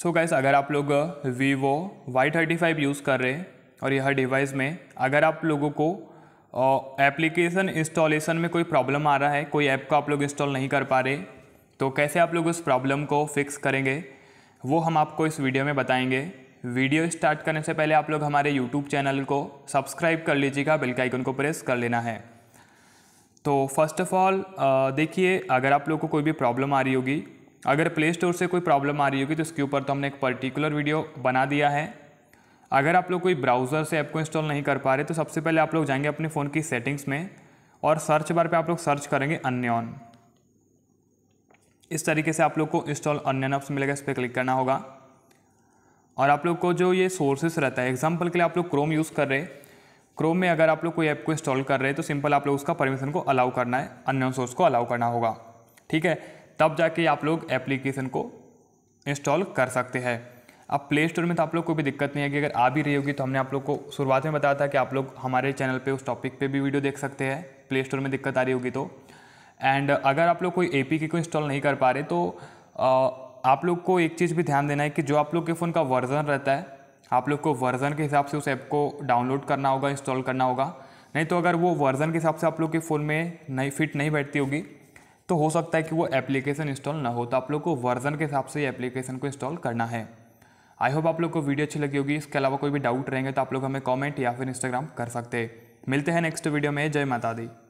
सो so gas अगर आप लोग Vivo Y thirty five use कर रहे हैं और यह डिवाइस में अगर आप लोगों को एप्लीकेशन इंस्टॉलेशन में कोई प्रॉब्लम आ रहा है कोई ऐप को आप लोग इंस्टॉल नहीं कर पा रहे तो कैसे आप लोग उस प्रॉब्लम को फिक्स करेंगे वो हम आपको इस वीडियो में बताएंगे वीडियो स्टार्ट करने से पहले आप लोग हमारे यूट्यूब चैनल को सब्सक्राइब कर लीजिएगा बेल के आइकन को प्रेस कर लेना है तो फर्स्ट ऑफ ऑल देखिए अगर आप लोग को कोई भी प्रॉब्लम आ रही होगी अगर प्ले स्टोर से कोई प्रॉब्लम आ रही होगी तो इसके ऊपर तो हमने एक पर्टिकुलर वीडियो बना दिया है अगर आप लोग कोई ब्राउज़र से ऐप को इंस्टॉल नहीं कर पा रहे तो सबसे पहले आप लोग जाएंगे अपने फ़ोन की सेटिंग्स में और सर्च बार पे आप लोग सर्च करेंगे अन्यन इस तरीके से आप लोग को इंस्टॉल अन्यन ऑप्स मिलेगा इस पर क्लिक करना होगा और आप लोग को जो ये सोर्सेस रहता है एग्जाम्पल के लिए आप लोग क्रोम यूज़ कर रहे क्रोम में अगर आप लोग कोई ऐप को इंस्टॉल कर रहे हैं तो सिंपल आप लोग उसका परमिशन को अलाउ करना है अन्य सोर्स को अलाउ करना होगा ठीक है तब जाके आप लोग एप्लीकेशन को इंस्टॉल कर सकते हैं अब प्ले स्टोर में तो आप लोग को भी दिक्कत नहीं आएगी अगर आ भी रही होगी तो हमने आप लोग को शुरुआत में बताया था कि आप लोग हमारे चैनल पे उस टॉपिक पे भी वीडियो देख सकते हैं प्ले स्टोर में दिक्कत आ रही होगी तो एंड अगर आप लोग कोई ए पी को इंस्टॉल नहीं कर पा रहे तो आ, आप लोग को एक चीज़ भी ध्यान देना है कि जो आप लोग के फ़ोन का वर्ज़न रहता है आप लोग को वर्ज़न के हिसाब से उस ऐप को डाउनलोड करना होगा इंस्टॉल करना होगा नहीं तो अगर वो वर्ज़न के हिसाब से आप लोग के फ़ोन में नहीं फिट नहीं बैठती होगी तो हो सकता है कि वो एप्लीकेशन इंस्टॉल ना हो तो आप लोग को वर्जन के हिसाब से ये एप्लीकेशन को इंस्टॉल करना है आई होप आप लोग को वीडियो अच्छी लगी होगी इसके अलावा कोई भी डाउट रहेंगे तो आप लोग हमें कॉमेंट या फिर इंस्टाग्राम कर सकते मिलते हैं नेक्स्ट वीडियो में जय माता दी